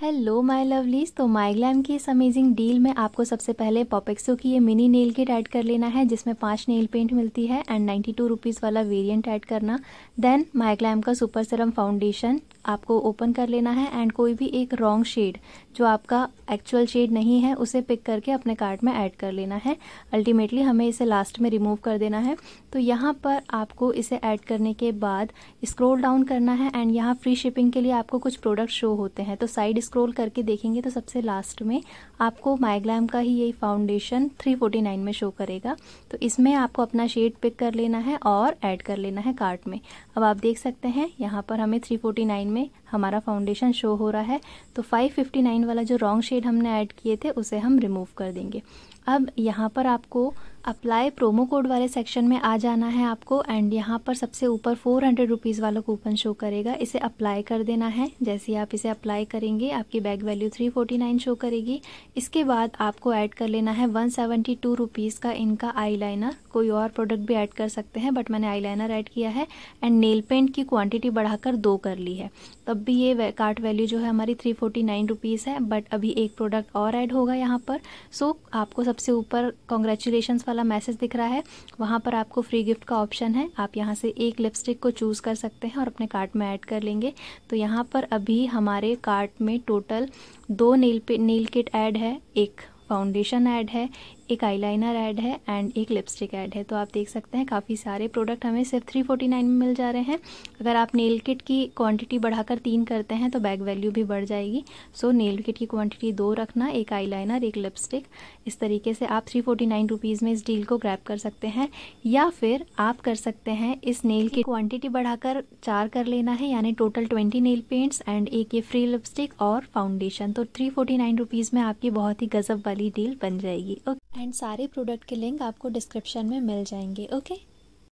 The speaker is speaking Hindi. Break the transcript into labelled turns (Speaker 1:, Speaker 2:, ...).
Speaker 1: हेलो माय लवलीज तो माय ग्लैम की इस अमेजिंग डील में आपको सबसे पहले पॉपेक्सो की ये मिनी नेल किट ऐड कर लेना है जिसमें पांच नेल पेंट मिलती है एंड नाइन्टी टू रुपीज़ वाला वेरिएंट ऐड करना देन माय ग्लैम का सुपर सरम फाउंडेशन आपको ओपन कर लेना है एंड कोई भी एक रॉन्ग शेड जो आपका एक्चुअल शेड नहीं है उसे पिक करके अपने कार्ट में ऐड कर लेना है अल्टीमेटली हमें इसे लास्ट में रिमूव कर देना है तो यहाँ पर आपको इसे ऐड करने के बाद स्क्रोल डाउन करना है एंड यहाँ फ्री शिपिंग के लिए आपको कुछ प्रोडक्ट शो होते हैं तो साइड स्क्रोल करके देखेंगे तो सबसे लास्ट में आपको माइग्लैम का ही यही फाउंडेशन 349 में शो करेगा तो इसमें आपको अपना शेड पिक कर लेना है और ऐड कर लेना है कार्ट में अब आप देख सकते हैं यहाँ पर हमें थ्री में में हमारा फाउंडेशन शो हो रहा है तो 559 वाला जो रॉन्ग शेड हमने ऐड किए थे उसे हम रिमूव कर देंगे अब यहाँ पर आपको अप्लाई प्रोमो कोड वाले सेक्शन में आ जाना है आपको एंड यहाँ पर सबसे ऊपर फोर हंड्रेड रुपीज़ वाला कूपन शो करेगा इसे अप्लाई कर देना है जैसे आप इसे अप्लाई करेंगे आपकी bag value three forty nine show करेगी इसके बाद आपको ऐड कर लेना है वन सेवेंटी टू रुपीज़ का इनका आई लाइनर कोई और प्रोडक्ट भी ऐड कर सकते हैं बट मैंने आई लाइनर ऐड किया है एंड नेल पेंट की क्वान्टिटी बढ़ाकर दो कर ली है तब भी ये कार्ट वैल्यू जो है हमारी थ्री फोर्टी नाइन रुपीज़ है बट अभी एक प्रोडक्ट और ऐड होगा यहाँ पर सो आपको सबसे ऊपर कॉन्ग्रेचुलेशन वाला वाला मैसेज दिख रहा है वहाँ पर आपको फ्री गिफ्ट का ऑप्शन है आप यहाँ से एक लिपस्टिक को चूज़ कर सकते हैं और अपने कार्ट में ऐड कर लेंगे तो यहाँ पर अभी हमारे कार्ट में टोटल दो नील पे नील किट ऐड है एक फाउंडेशन ऐड है एक आईलाइनर ऐड है एंड एक लिपस्टिक ऐड है तो आप देख सकते हैं काफ़ी सारे प्रोडक्ट हमें सिर्फ थ्री फोर्टी नाइन में मिल जा रहे हैं अगर आप नेल किट की क्वांटिटी बढ़ाकर तीन करते हैं तो बैग वैल्यू भी बढ़ जाएगी सो नेल किट की क्वांटिटी दो रखना एक आईलाइनर एक लिपस्टिक इस तरीके से आप थ्री फोर्टी नाइन रुपीज़ में इस डील को ग्रैप कर सकते हैं या फिर आप कर सकते हैं इस नेल की क्वान्टिटी बढ़ाकर चार कर लेना है यानी total twenty nail paints and एक ये फ्री लिपस्टिक और फाउंडेशन तो थ्री फोर्टी नाइन रुपीज़ में आपकी बहुत ही गजब वाली डील बन जाएगी ओके एंड सारे प्रोडक्ट के लिंक आपको डिस्क्रिप्शन में मिल जाएंगे ओके